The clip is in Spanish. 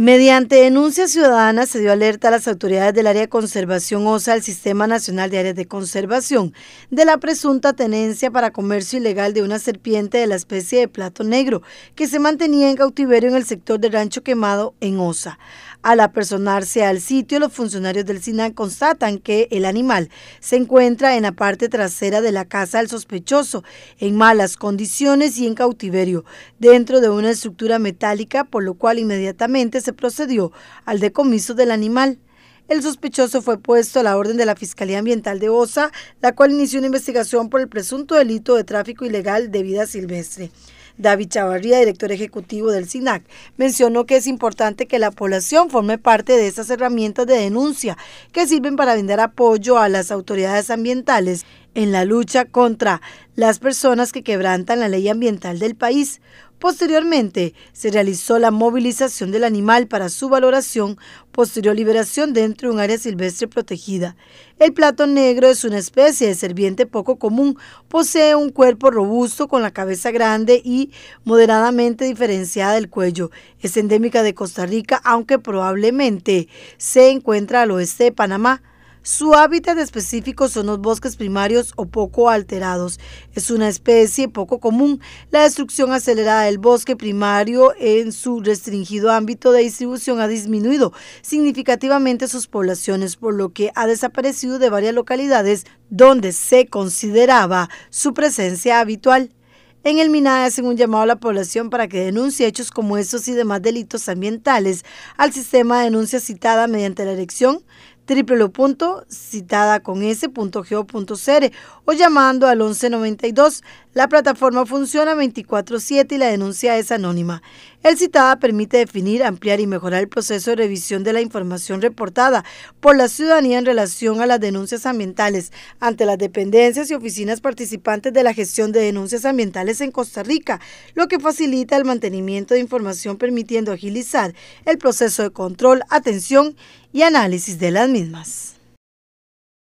Mediante denuncia ciudadanas se dio alerta a las autoridades del área de conservación OSA del Sistema Nacional de Áreas de Conservación de la presunta tenencia para comercio ilegal de una serpiente de la especie de plato negro que se mantenía en cautiverio en el sector del Rancho Quemado en OSA. Al apersonarse al sitio, los funcionarios del SINAN constatan que el animal se encuentra en la parte trasera de la casa del sospechoso, en malas condiciones y en cautiverio, dentro de una estructura metálica, por lo cual inmediatamente se procedió al decomiso del animal. El sospechoso fue puesto a la orden de la Fiscalía Ambiental de Osa, la cual inició una investigación por el presunto delito de tráfico ilegal de vida silvestre. David Chavarría, director ejecutivo del SINAC, mencionó que es importante que la población forme parte de esas herramientas de denuncia que sirven para brindar apoyo a las autoridades ambientales en la lucha contra las personas que quebrantan la ley ambiental del país. Posteriormente, se realizó la movilización del animal para su valoración, posterior liberación dentro de un área silvestre protegida. El plato negro es una especie de serpiente poco común, posee un cuerpo robusto con la cabeza grande y moderadamente diferenciada del cuello. Es endémica de Costa Rica, aunque probablemente se encuentra al oeste de Panamá. Su hábitat específico son los bosques primarios o poco alterados. Es una especie poco común. La destrucción acelerada del bosque primario en su restringido ámbito de distribución ha disminuido significativamente sus poblaciones, por lo que ha desaparecido de varias localidades donde se consideraba su presencia habitual. En el MINAE hacen un llamado a la población para que denuncie hechos como estos y demás delitos ambientales al sistema de denuncia citada mediante la elección www.citadacons.go.cr o llamando al 1192. La plataforma funciona 24/7 y la denuncia es anónima. El citada permite definir, ampliar y mejorar el proceso de revisión de la información reportada por la ciudadanía en relación a las denuncias ambientales ante las dependencias y oficinas participantes de la gestión de denuncias ambientales en Costa Rica, lo que facilita el mantenimiento de información permitiendo agilizar el proceso de control, atención y análisis de las mismas.